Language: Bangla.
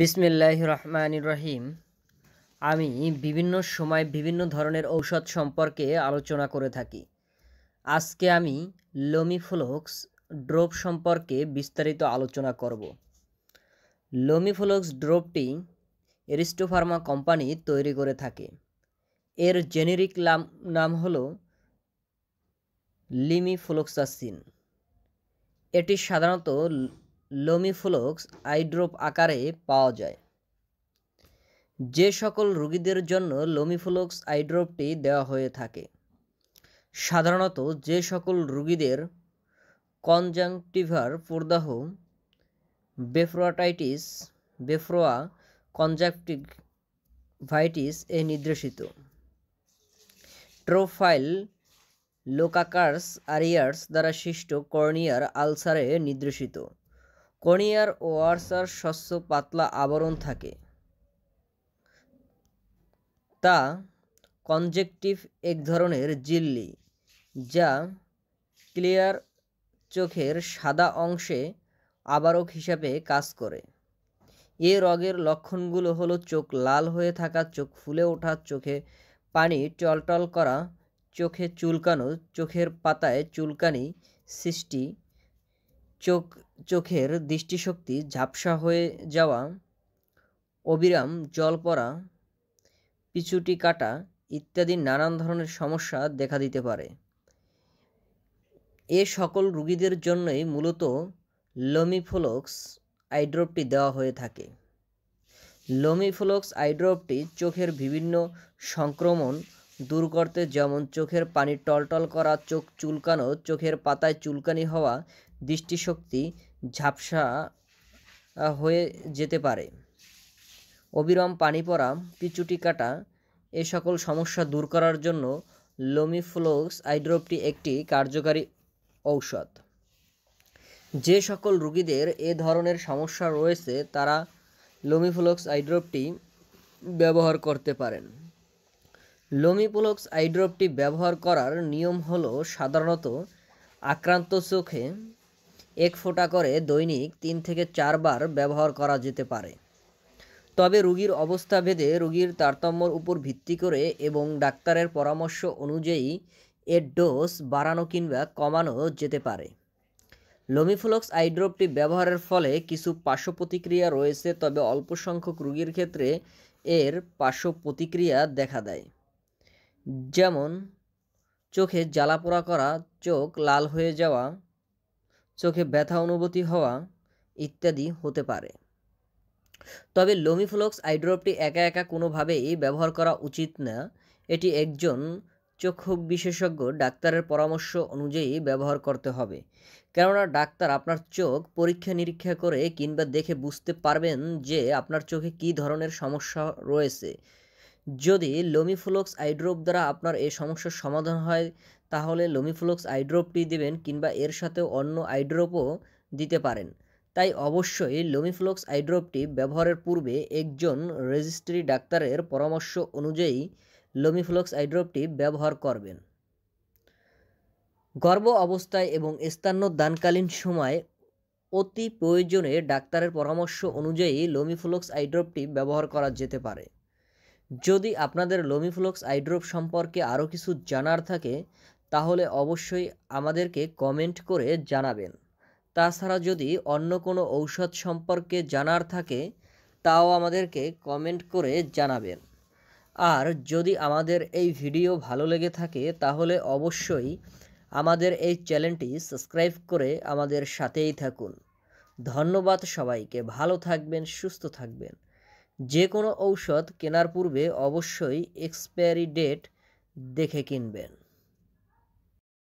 বিসমিল্লাহ রহমান রহিম আমি বিভিন্ন সময় বিভিন্ন ধরনের ঔষধ সম্পর্কে আলোচনা করে থাকি আজকে আমি লোমিফ্লোক্স ড্রোপ সম্পর্কে বিস্তারিত আলোচনা করব লোমিফ্লোক্স ড্রোপটি এরিস্টোফার্মা কোম্পানি তৈরি করে থাকে এর জেনেরিক নাম হল লিমিফ্লোক্সাসিন এটি সাধারণত লোমিফ্লোক্স আইড্রোপ আকারে পাওয়া যায় যে সকল রোগীদের জন্য লোমিফ্লোক্স আইড্রোপটি দেওয়া হয়ে থাকে সাধারণত যে সকল রোগীদের কনজাংটিভার প্রদাহ বেফ্রোয়াটাইটিস বেফ্রোয়া কনজাকটিভ ভাইটিস এ নির্দেশিত ট্রোফাইল লোকাকার্স আরিয়ার্স দ্বারা সৃষ্ট কর্নিয়ার আলসারে নির্দেশিত কর্নিয়ার ওয়ার্সার শস্য পাতলা আবরণ থাকে তা কনজেকটিভ এক ধরনের জিল্লি যা ক্লিয়ার চোখের সাদা অংশে আবারক হিসাবে কাজ করে এ রোগের লক্ষণগুলো হলো চোখ লাল হয়ে থাকা চোখ ফুলে ওঠা চোখে পানি টলটল করা চোখে চুলকানো চোখের পাতায় চুলকানি সৃষ্টি চোখ চোখের দৃষ্টিশক্তি ঝাপসা হয়ে যাওয়া অবিরাম জল পড়া পিছুটি কাটা ইত্যাদি নানান ধরনের সমস্যা দেখা দিতে পারে এ সকল রুগীদের জন্যই মূলত লমিফোলক্স আইড্রপটি দেওয়া হয়ে থাকে লমিফোলক্স আইড্রপটি চোখের বিভিন্ন সংক্রমণ দূর করতে যেমন চোখের পানি টলটল করা চোখ চুলকানো চোখের পাতায় চুলকানি হওয়া দৃষ্টিশক্তি ঝাপসা হয়ে যেতে পারে অবিরাম পানি পড়া পিচুটি কাটা এ সকল সমস্যা দূর করার জন্য লোমিফ্লোক্স আইড্রোপটি একটি কার্যকারী ঔষধ যে সকল রোগীদের এ ধরনের সমস্যা রয়েছে তারা লোমিফ্লোক্স আইড্রোপটি ব্যবহার করতে পারেন লোমিপোলক্স আইড্রপটি ব্যবহার করার নিয়ম হল সাধারণত আক্রান্ত চোখে এক ফোঁটা করে দৈনিক তিন থেকে চারবার ব্যবহার করা যেতে পারে তবে রুগীর অবস্থা ভেদে রুগীর তারতম্যর উপর ভিত্তি করে এবং ডাক্তারের পরামর্শ অনুযায়ী এর ডোজ বাড়ানো কিংবা কমানো যেতে পারে লোমিফ্লক্স আইড্রপটি ব্যবহারের ফলে কিছু পার্শ্ব প্রতিক্রিয়া রয়েছে তবে অল্প সংখ্যক রুগীর ক্ষেত্রে এর পার্শ্ব প্রতিক্রিয়া দেখা দেয় যেমন চোখে জ্বালা পোড়া করা চোখ লাল হয়ে যাওয়া চোখে ব্যথা অনুভূতি হওয়া ইত্যাদি হতে পারে তবে লোমিফ্লক্স আইড্রপটি একা একা কোনোভাবেই ব্যবহার করা উচিত না এটি একজন চক্ষু বিশেষজ্ঞ ডাক্তারের পরামর্শ অনুযায়ী ব্যবহার করতে হবে কেননা ডাক্তার আপনার চোখ পরীক্ষা নিরীক্ষা করে কিংবা দেখে বুঝতে পারবেন যে আপনার চোখে কী ধরনের সমস্যা রয়েছে যদি লোমিফ্লোক্স আইড্রোপ দ্বারা আপনার এই সমস্যার সমাধান হয় তাহলে লোমিফ্লোক্স আইড্রোপটি দেবেন কিংবা এর সাথে অন্য আইড্রোপও দিতে পারেন তাই অবশ্যই লোমিফ্লোক্স আইড্রোপটি ব্যবহারের পূর্বে একজন রেজিস্ট্রি ডাক্তারের পরামর্শ অনুযায়ী লোমিফ্লোক্স আইড্রোপটি ব্যবহার করবেন গর্ভ অবস্থায় এবং দানকালীন সময় অতি প্রয়োজনে ডাক্তারের পরামর্শ অনুযায়ী লোমিফ্লোক্স আইড্রোপটি ব্যবহার করা যেতে পারে যদি আপনাদের লোমিফ্লক্স আইড্রপ সম্পর্কে আরও কিছু জানার থাকে তাহলে অবশ্যই আমাদেরকে কমেন্ট করে জানাবেন তাছাড়া যদি অন্য কোনো ঔষধ সম্পর্কে জানার থাকে তাও আমাদেরকে কমেন্ট করে জানাবেন আর যদি আমাদের এই ভিডিও ভালো লেগে থাকে তাহলে অবশ্যই আমাদের এই চ্যানেলটি সাবস্ক্রাইব করে আমাদের সাথেই থাকুন ধন্যবাদ সবাইকে ভালো থাকবেন সুস্থ থাকবেন যে কোনো ঔষধ কেনার পূর্বে অবশ্যই এক্সপায়ারি ডেট দেখে কিনবেন